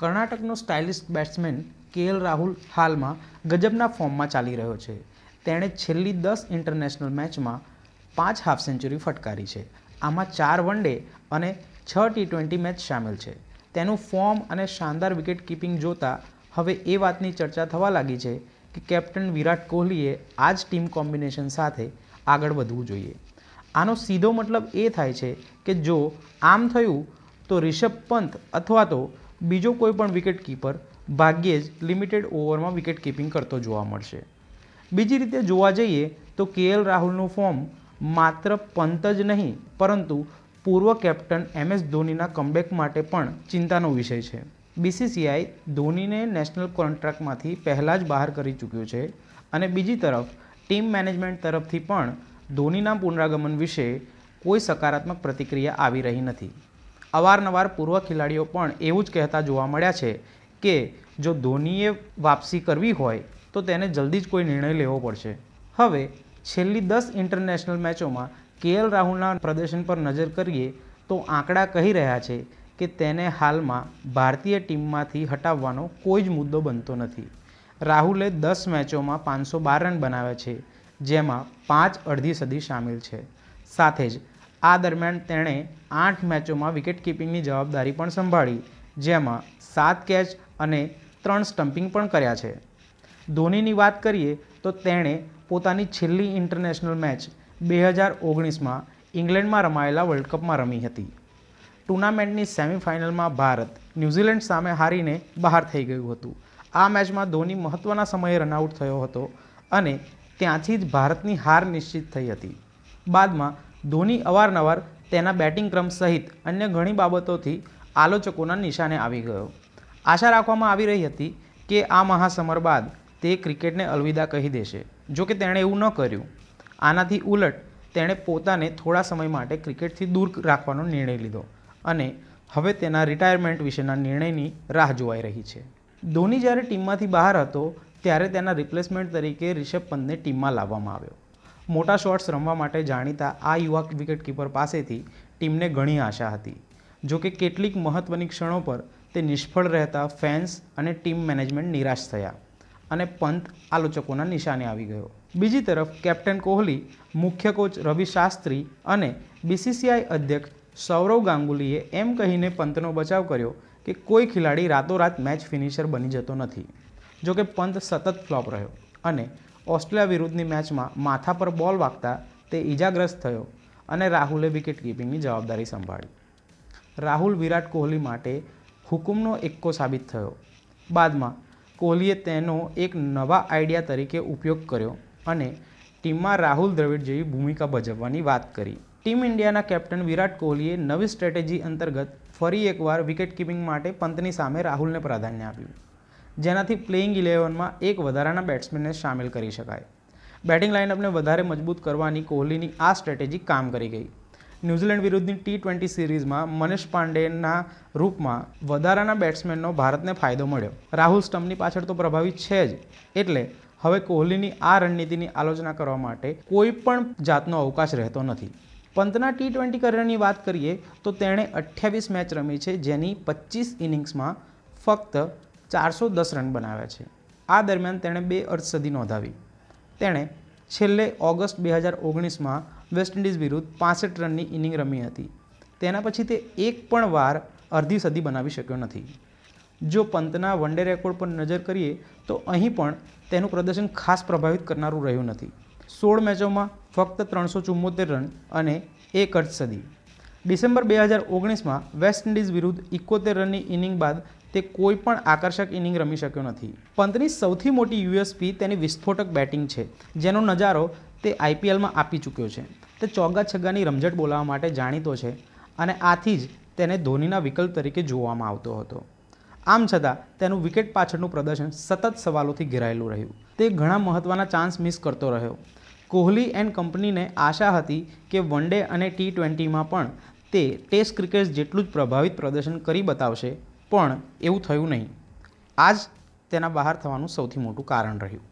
કર્ણાટકનો stylish batsman KL Rahul હાલમાં ગજબના ફોર્મમાં ચાલી રહ્યો છે તેણે છેલ્લી દસ ઇન્ટરનેશનલ મેચમાં પાંચ હાફ સેન્ચુરી ફટકારી છે આમાં ચાર વન ડે અને છ ટી ટ્વેન્ટી મેચ સામેલ છે તેનું ફોર્મ અને શાનદાર વિકેટ કીપિંગ જોતા હવે એ વાતની ચર્ચા થવા લાગી છે કે કેપ્ટન વિરાટ કોહલીએ આ જ ટીમ કોમ્બિનેશન સાથે આગળ વધવું જોઈએ આનો સીધો મતલબ એ થાય છે કે જો આમ થયું તો રિષભ પંત અથવા તો બીજો કોઈપણ વિકેટ કીપર ભાગ્યે જ લિમિટેડ ઓવરમાં વિકેટ કીપિંગ કરતો જોવા મળશે બીજી રીતે જોવા જઈએ તો કેએલ રાહુલનું ફોર્મ માત્ર પંત જ નહીં પરંતુ પૂર્વ કેપ્ટન એમ એસ ધોનીના કમબેક માટે પણ ચિંતાનો વિષય છે બીસીસીઆઈ ધોનીને નેશનલ કોન્ટ્રાક્ટમાંથી પહેલાં જ બહાર કરી ચૂક્યો છે અને બીજી તરફ ટીમ મેનેજમેન્ટ તરફથી પણ ધોનીના પુનરાગમન વિશે કોઈ સકારાત્મક પ્રતિક્રિયા આવી રહી નથી અવારનવાર પૂર્વ ખેલાડીઓ પણ એવું જ કહેતા જોવા મળ્યા છે કે જો ધોનીએ વાપસી કરવી હોય તો તેને જલ્દી જ કોઈ નિર્ણય લેવો પડશે હવે છેલ્લી દસ ઇન્ટરનેશનલ મેચોમાં કેએલ રાહુલના પ્રદર્શન પર નજર કરીએ તો આંકડા કહી રહ્યા છે કે તેને હાલમાં ભારતીય ટીમમાંથી હટાવવાનો કોઈ જ મુદ્દો બનતો નથી રાહુલે દસ મેચોમાં પાંચસો બાર રન બનાવ્યા છે જેમાં પાંચ અડધી સદી સામેલ છે સાથે જ આ દરમિયાન તેણે આઠ મેચોમાં વિકેટ કીપિંગની જવાબદારી પણ સંભાળી જેમાં સાત કેચ અને ત્રણ સ્ટમ્પિંગ પણ કર્યા છે ધોનીની વાત કરીએ તો તેણે પોતાની છેલ્લી ઇન્ટરનેશનલ મેચ બે હજાર ઓગણીસમાં ઇંગ્લેન્ડમાં રમાયેલા વર્લ્ડ કપમાં રમી હતી ટુર્નામેન્ટની સેમિફાઇનલમાં ભારત ન્યૂઝીલેન્ડ સામે હારીને બહાર થઈ ગયું હતું આ મેચમાં ધોની મહત્ત્વના સમયે રનઆઉટ થયો હતો અને ત્યાંથી જ ભારતની હાર નિશ્ચિત થઈ હતી બાદમાં ધોની અવારનવાર તેના બેટિંગ ક્રમ સહિત અન્ય ઘણી બાબતોથી આલોચકોના નિશાને આવી ગયો આશા રાખવામાં આવી રહી હતી કે આ મહાસમર બાદ તે ક્રિકેટને અલવિદા કહી દેશે જો કે તેણે એવું ન કર્યું આનાથી ઉલટ તેણે પોતાને થોડા સમય માટે ક્રિકેટથી દૂર રાખવાનો નિર્ણય લીધો અને હવે તેના રિટાયરમેન્ટ વિશેના નિર્ણયની રાહ જોવાઈ રહી છે ધોની જ્યારે ટીમમાંથી બહાર હતો ત્યારે તેના રિપ્લેસમેન્ટ તરીકે રિષભ પંતને ટીમમાં લાવવામાં આવ્યો મોટા શોટ્સ રમવા માટે જાણીતા આ યુવા વિકેટકીપર પાસેથી ટીમને ઘણી આશા હતી જોકે કેટલીક મહત્ત્વની ક્ષણો પર તે નિષ્ફળ રહેતા ફેન્સ અને ટીમ મેનેજમેન્ટ નિરાશ થયા અને પંત આલોચકોના નિશાને આવી ગયો બીજી તરફ કેપ્ટન કોહલી મુખ્ય કોચ રવિ શાસ્ત્રી અને બીસીસીઆઈ અધ્યક્ષ સૌરવ ગાંગુલીએ એમ કહીને પંતનો બચાવ કર્યો કે કોઈ ખેલાડી રાતોરાત મેચ ફિનિશર બની જતો નથી જોકે પંત સતત ફ્લોપ રહ્યો અને ઓસ્ટ્રેલિયા વિરુદ્ધની મેચમાં માથા પર બોલ વાગતા તે ઇજાગ્રસ્ત થયો અને રાહુલે વિકેટ કીપિંગની જવાબદારી સંભાળી રાહુલ વિરાટ કોહલી માટે હુકુમનો એક્કો સાબિત થયો બાદમાં કોહલીએ તેનો એક નવા આઈડિયા તરીકે ઉપયોગ કર્યો અને ટીમમાં રાહુલ દ્રવિડ જેવી ભૂમિકા ભજવવાની વાત કરી ટીમ ઇન્ડિયાના કેપ્ટન વિરાટ કોહલીએ નવી સ્ટ્રેટેજી અંતર્ગત ફરી એકવાર વિકેટ કીપિંગ માટે પંતની સામે રાહુલને પ્રાધાન્ય આપ્યું જેનાથી પ્લેઇંગ ઇલેવનમાં એક વધારાના બેટ્સમેનને સામેલ કરી શકાય બેટિંગ લાઇનઅપને વધારે મજબૂત કરવાની કોહલીની આ સ્ટ્રેટેજી કામ કરી ગઈ ન્યૂઝીલેન્ડ વિરુદ્ધની ટી ટ્વેન્ટી સિરીઝમાં મનીષ પાંડેના રૂપમાં વધારાના બેટ્સમેનનો ભારતને ફાયદો મળ્યો રાહુલ સ્ટમ્પની પાછળ તો પ્રભાવિત છે જ એટલે હવે કોહલીની આ રણનીતિની આલોચના કરવા માટે કોઈ પણ જાતનો અવકાશ રહેતો નથી પંતના ટી ટ્વેન્ટી કરિયરની વાત કરીએ તો તેણે અઠ્યાવીસ મેચ રમી છે જેની પચીસ ઇનિંગ્સમાં ફક્ત ચારસો દસ રન બનાવ્યા છે આ દરમિયાન તેણે બે અર્ધસદી નોંધાવી તેણે છેલ્લે ઓગસ્ટ બે હજાર ઓગણીસમાં વેસ્ટ ઇન્ડિઝ વિરુદ્ધ પાસઠ રનની ઇનિંગ રમી હતી તેના પછી તે એક પણ વાર અડધી સદી બનાવી શક્યો નથી જો પંતના વનડે રેકોર્ડ પર નજર કરીએ તો અહીં પણ તેનું પ્રદર્શન ખાસ પ્રભાવિત કરનારું રહ્યું નથી સોળ મેચોમાં ફક્ત ત્રણસો ચુમ્મોતેર રન અને એક અર્ધ સદી ડિસેમ્બર બે હજાર ઓગણીસમાં વેસ્ટ ઇન્ડિઝ વિરુદ્ધ ઇકોતેર રનની ઇનિંગ બાદ તે કોઈ પણ આકર્ષક ઇનિંગ રમી શક્યો નથી પંતની સૌથી મોટી યુએસપી તેની વિસ્ફોટક બેટિંગ છે જેનો નજારો તે આઈપીએલમાં આપી ચૂક્યો છે તે ચોગ્ગા છગ્ગાની રમઝટ બોલાવવા માટે જાણીતો છે અને આથી જ તેને ધોનીના વિકલ્પ તરીકે જોવામાં આવતો હતો આમ છતાં તેનું વિકેટ પાછળનું પ્રદર્શન સતત સવાલોથી ઘેરાયેલું રહ્યું તે ઘણા મહત્ત્વના ચાન્સ મિસ કરતો રહ્યો કોહલી એન્ડ કંપનીને આશા હતી કે વન ડે અને ટી ટ્વેન્ટીમાં પણ તે ટેસ્ટ ક્રિકેટ જેટલું જ પ્રભાવિત પ્રદર્શન કરી બતાવશે પણ એવું થયું નહીં આ જ તેના બહાર થવાનું સૌથી મોટું કારણ રહ્યું